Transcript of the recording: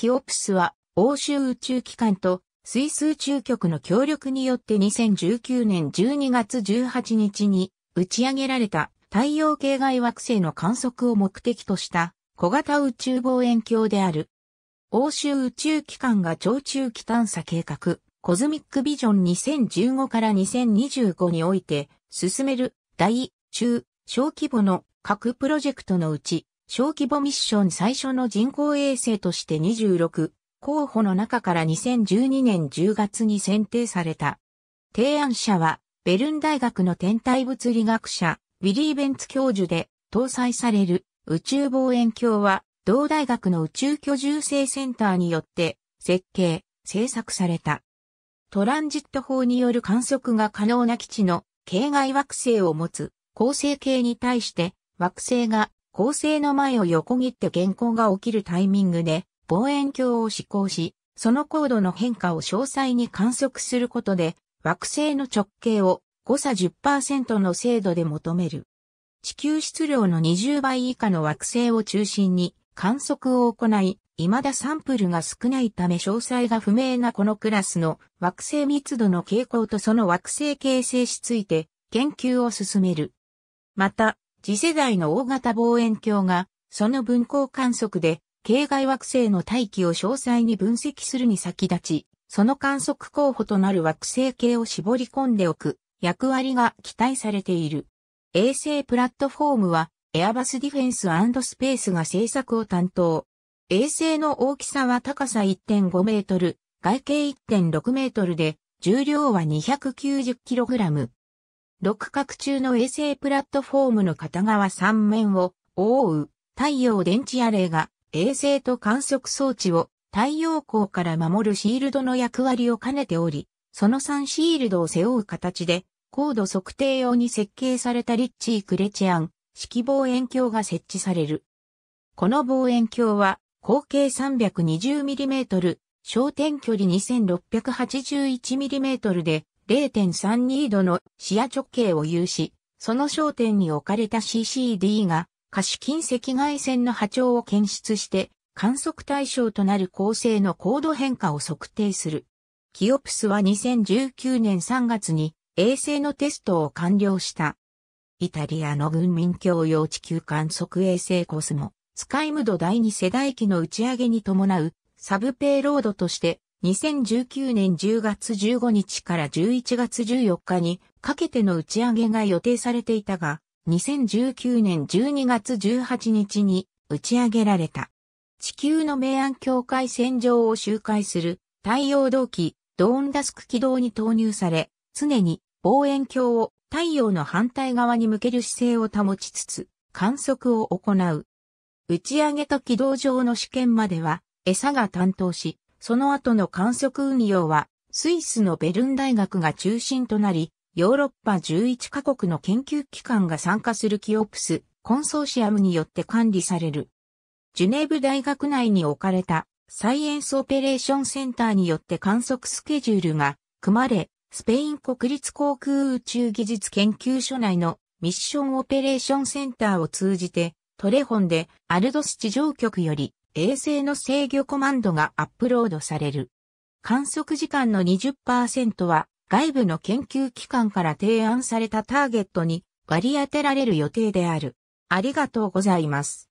キオプスは欧州宇宙機関とスイス宇宙局の協力によって2019年12月18日に打ち上げられた太陽系外惑星の観測を目的とした小型宇宙望遠鏡である。欧州宇宙機関が超中期探査計画、コズミックビジョン2015から2025において進める大、中、小規模の各プロジェクトのうち小規模ミッション最初の人工衛星として26候補の中から2012年10月に選定された。提案者はベルン大学の天体物理学者ウィリー・ベンツ教授で搭載される宇宙望遠鏡は同大学の宇宙居住性センターによって設計、制作された。トランジット法による観測が可能な基地の系外惑星を持つ恒星系に対して惑星が構成の前を横切って原稿が起きるタイミングで望遠鏡を施行し、その高度の変化を詳細に観測することで惑星の直径を誤差10%の精度で求める。地球質量の20倍以下の惑星を中心に観測を行い、未だサンプルが少ないため詳細が不明なこのクラスの惑星密度の傾向とその惑星形成しついて研究を進める。また、次世代の大型望遠鏡が、その分光観測で、系外惑星の大気を詳細に分析するに先立ち、その観測候補となる惑星系を絞り込んでおく役割が期待されている。衛星プラットフォームは、エアバスディフェンススペースが製作を担当。衛星の大きさは高さ1.5メートル、外径1.6メートルで、重量は 290kg。六角中の衛星プラットフォームの片側三面を覆う太陽電池アレイが衛星と観測装置を太陽光から守るシールドの役割を兼ねており、その三シールドを背負う形で高度測定用に設計されたリッチー・クレチアン式望遠鏡が設置される。この望遠鏡は口径 320mm、焦点距離 2681mm で0.32度の視野直径を有し、その焦点に置かれた CCD が可視近赤外線の波長を検出して観測対象となる構成の高度変化を測定する。キオプスは2019年3月に衛星のテストを完了した。イタリアの軍民共用地球観測衛星コスモ、スカイムド第2世代機の打ち上げに伴うサブペイロードとして2019年10月15日から11月14日にかけての打ち上げが予定されていたが、2019年12月18日に打ち上げられた。地球の明暗境界線上を周回する太陽同期ドーンダスク軌道に投入され、常に望遠鏡を太陽の反対側に向ける姿勢を保ちつつ観測を行う。打ち上げと軌道上の試験までは餌が担当し、その後の観測運用は、スイスのベルン大学が中心となり、ヨーロッパ11カ国の研究機関が参加するキオプス、コンソーシアムによって管理される。ジュネーブ大学内に置かれたサイエンスオペレーションセンターによって観測スケジュールが組まれ、スペイン国立航空宇宙技術研究所内のミッションオペレーションセンターを通じてトレホンでアルドス地上局より衛星の制御コマンドがアップロードされる。観測時間の20%は外部の研究機関から提案されたターゲットに割り当てられる予定である。ありがとうございます。